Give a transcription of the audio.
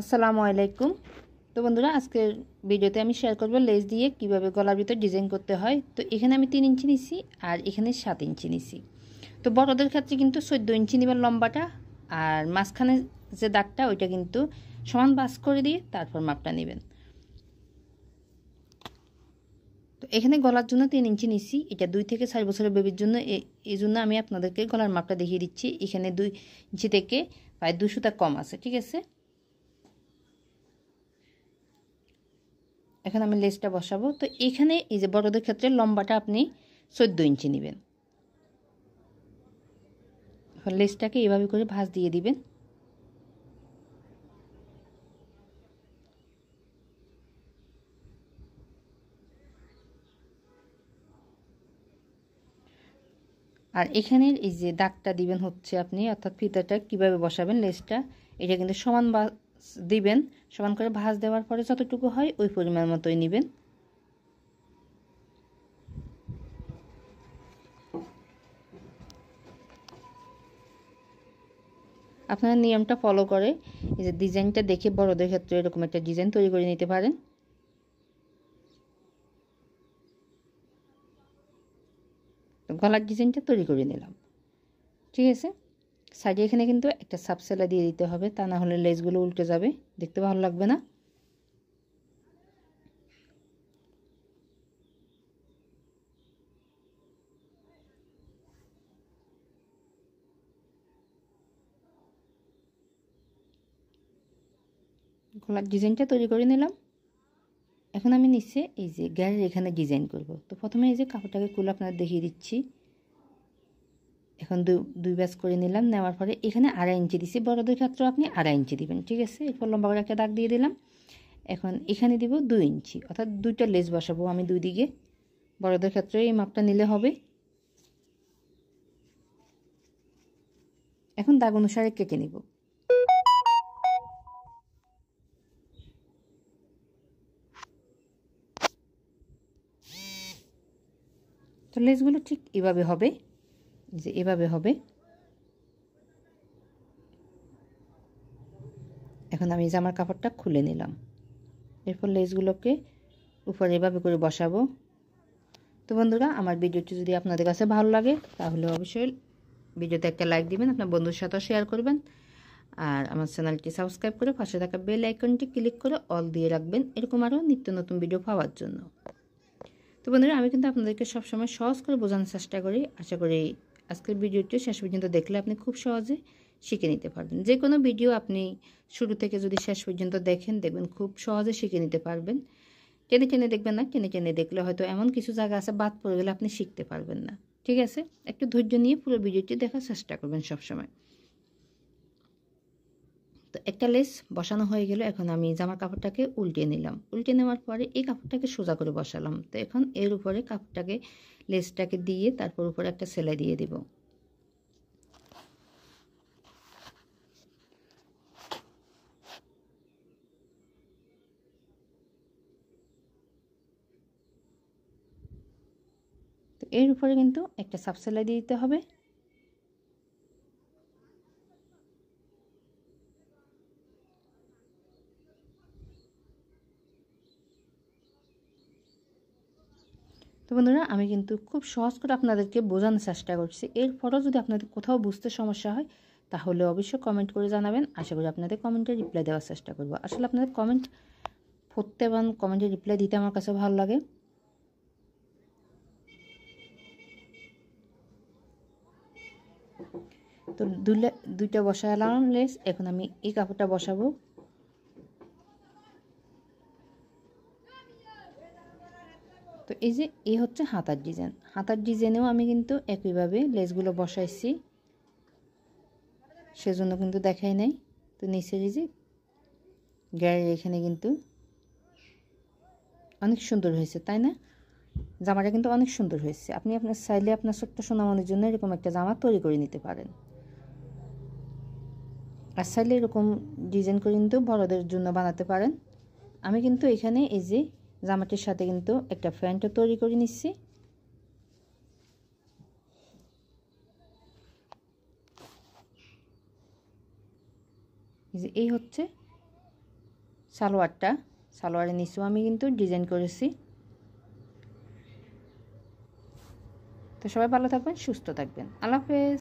আসসালামু আলাইকুম তো বন্ধুরা আজকের ভিডিওতে আমি শেয়ার করবো লেস দিয়ে কিভাবে গলার ভিতর ডিজাইন করতে হয় তো এখানে আমি তিন ইঞ্চি নিছি আর এখানে সাত ইঞ্চি নিছি তো বড়দের ক্ষেত্রে কিন্তু চোদ্দো ইঞ্চি নেবার লম্বাটা আর মাঝখানে যে দাগটা ওইটা কিন্তু সমান বাস করে দিয়ে তারপর মাপটা নেবেন তো এখানে গলার জন্য তিন ইঞ্চি নিছি এটা দুই থেকে চার বছরের বেবির জন্য এই জন্য আমি আপনাদেরকে গলার মাপটা দেখিয়ে দিচ্ছি এখানে দুই ইঞ্চি থেকে প্রায় দুশোটা কম আছে ঠিক আছে এখন আমি লেসটা বসাবো তো এখানে এই যে বড়দের ক্ষেত্রে লম্বাটা আপনি চোদ্দো ইঞ্চি নেবেন লেসটাকে এভাবে করে ভাঁজ দিয়ে দিবেন আর এখানের এই যে দাগটা দিবেন হচ্ছে আপনি অর্থাৎ ফিতাটা কিভাবে বসাবেন লেসটা এটা কিন্তু সমান দিবেন সমান করে ভাঁজ দেওয়ার পরে যতটুকু হয় ওই পরিমাণ মতোই নেবেন আপনারা নিয়মটা ফলো করে এই যে ডিজাইনটা দেখে বড়দের ক্ষেত্রে এরকম একটা ডিজাইন তৈরি করে নিতে পারেন গলার ডিজাইনটা তৈরি করে নিলাম ঠিক আছে সাইডে এখানে কিন্তু একটা সাবসেলা দিয়ে দিতে হবে তা না হলে লেজগুলো উল্টে যাবে দেখতে ভালো লাগবে না গোলাপ ডিজাইনটা তৈরি করে নিলাম এখন আমি নিচে এই যে গ্যাস এখানে ডিজাইন করব তো প্রথমে এই যে কাপড়টাকে কুল আপনার দেখিয়ে দিচ্ছি এখন দুই ব্যাস করে নিলাম নেওয়ার পরে এখানে আড়াই ইঞ্চি দিছি বড় দুই ক্ষেত্র আপনি আড়াই ইঞ্চি দিবেন ঠিক আছে এরপর লম্বা করে একটা দাগ দিয়ে দিলাম এখন এখানে দিব দুই ইঞ্চি অর্থাৎ দুইটা লেস বসাবো আমি দুই দিকে বড়দের ক্ষেত্রে এই মাপটা নিলে হবে এখন দাগ অনুসারে কেটে নিব তো লেসগুলো ঠিক এভাবে হবে যে এভাবে হবে এখন আমি জামার কাপড়টা খুলে নিলাম এরপর লেসগুলোকে উপরে এভাবে করে বসাবো তো বন্ধুরা আমার ভিডিওটি যদি আপনাদের কাছে ভালো লাগে তাহলে অবশ্যই ভিডিওতে একটা লাইক দিবেন আপনার বন্ধুর সাথেও শেয়ার করবেন আর আমার চ্যানেলটি সাবস্ক্রাইব করে পাশে থাকা বেল আইকনটি ক্লিক করে অল দিয়ে রাখবেন এরকম আরও নিত্য নতুন ভিডিও পাওয়ার জন্য তো বন্ধুরা আমি কিন্তু আপনাদেরকে সবসময় সহজ করে বোঝানোর চেষ্টা করি আশা করি আজকের ভিডিওটি শেষ পর্যন্ত দেখলে আপনি খুব সহজে শিখে নিতে পারবেন যে কোনো ভিডিও আপনি শুরু থেকে যদি শেষ পর্যন্ত দেখেন দেখবেন খুব সহজে শিখে নিতে পারবেন টেনে টেনে দেখবেন না টেনে টেনে দেখলে হয়তো এমন কিছু জায়গা আছে বাদ পড়ে গেলে আপনি শিখতে পারবেন না ঠিক আছে একটু ধৈর্য নিয়ে পুরো ভিডিওটি দেখার চেষ্টা করবেন সবসময় তো একটা লেস বসানো হয়ে গেল এখন আমি জামার কাপড়টাকে উল্টে নিলাম উল্টে নেওয়ার পরে এই কাপড়টাকে সোজা করে বসালাম তো এখন এর উপরে কাপড়টাকে লেসটাকে দিয়ে তারপর উপরে একটা সেলাই দিয়ে দিব এর উপরে কিন্তু একটা সাপ সেলাই দিয়ে দিতে হবে তো বন্ধুরা আমি কিন্তু খুব সহজ করে আপনাদেরকে বোঝানোর চেষ্টা করছি এরপরও যদি আপনাদের কোথাও বুঝতে সমস্যা হয় তাহলে অবশ্যই কমেন্ট করে জানাবেন আশা করি আপনাদের কমেন্টে রিপ্লাই দেওয়ার চেষ্টা করব আসলে আপনাদের কমেন্ট পড়তে এবং কমেন্টে রিপ্লাই দিতে আমার কাছে ভালো লাগে তো দুইটা বসালাম লেস এখন আমি এই কাপড়টা বসাবো তো এই যে এই হচ্ছে হাতার ডিজাইন হাতার ডিজাইনেও আমি কিন্তু একইভাবে লেসগুলো বসাইছি সেজন্য কিন্তু দেখাই নাই তো নিচে এই যে গ্যারের এখানে কিন্তু অনেক সুন্দর হয়েছে তাই না জামাটা কিন্তু অনেক সুন্দর হয়েছে আপনি আপনার সাইলে আপনার ছোট্ট সোনামনের জন্য এরকম একটা জামা তৈরি করে নিতে পারেন আর সাইলে এরকম ডিজাইন করে কিন্তু বড়দের জন্য বানাতে পারেন আমি কিন্তু এখানে এই যে জামাটির সাথে কিন্তু একটা ফ্যানটা তৈরি করে নিচ্ছি এই হচ্ছে সালোয়ারটা সালোয়ারের নিচেও আমি কিন্তু ডিজাইন করেছি তো সবাই ভালো থাকবেন সুস্থ থাকবেন আল্লাহ হাফেজ